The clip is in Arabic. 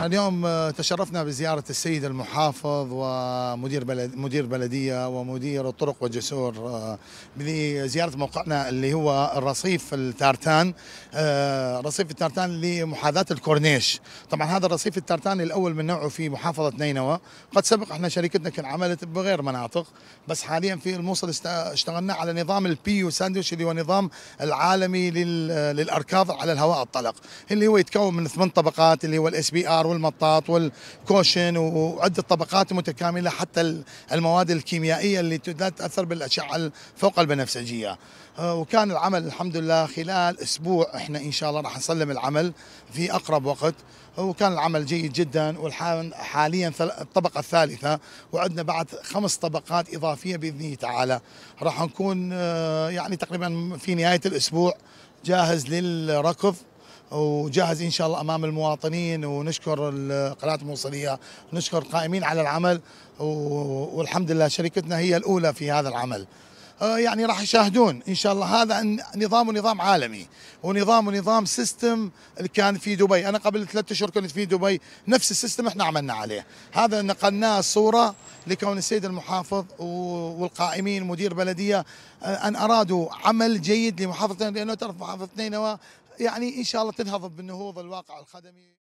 احنا اليوم آه، تشرفنا بزياره السيد المحافظ ومدير بلد مدير بلديه ومدير الطرق والجسور آه، بزياره موقعنا اللي هو الرصيف التارتان آه، رصيف التارتان لمحاذاه الكورنيش طبعا هذا الرصيف التارتان الاول من نوعه في محافظه نينوى قد سبق احنا شركتنا كان عملت بغير مناطق بس حاليا في الموصل اشتغلنا على نظام البيو ساندويتش اللي هو نظام العالمي للاركاض على الهواء الطلق اللي هو يتكون من ثمان طبقات اللي هو الاس بي ار والمطاط والكوشن وعده طبقات متكامله حتى المواد الكيميائيه اللي تاثر بالاشعه الفوق البنفسجيه آه، وكان العمل الحمد لله خلال اسبوع احنا ان شاء الله راح نسلم العمل في اقرب وقت آه، وكان العمل جيد جدا وحاليا الطبقه الثالثه وعندنا بعد خمس طبقات اضافيه باذنه تعالى راح نكون آه، يعني تقريبا في نهايه الاسبوع جاهز للركض وجاهز ان شاء الله امام المواطنين ونشكر قناه الموصليه ونشكر قائمين على العمل والحمد لله شركتنا هي الاولى في هذا العمل آه، يعني راح يشاهدون ان شاء الله هذا نظام نظام عالمي ونظام نظام سيستم اللي كان في دبي انا قبل ثلاثة اشهر كنت في دبي نفس السيستم احنا عملنا عليه هذا نقلناه صوره لكون السيد المحافظ والقائمين مدير بلديه آه، ان ارادوا عمل جيد لمحافظه لانه تعرف نينوى يعني ان شاء الله تنهض بالنهوض الواقع الخدمي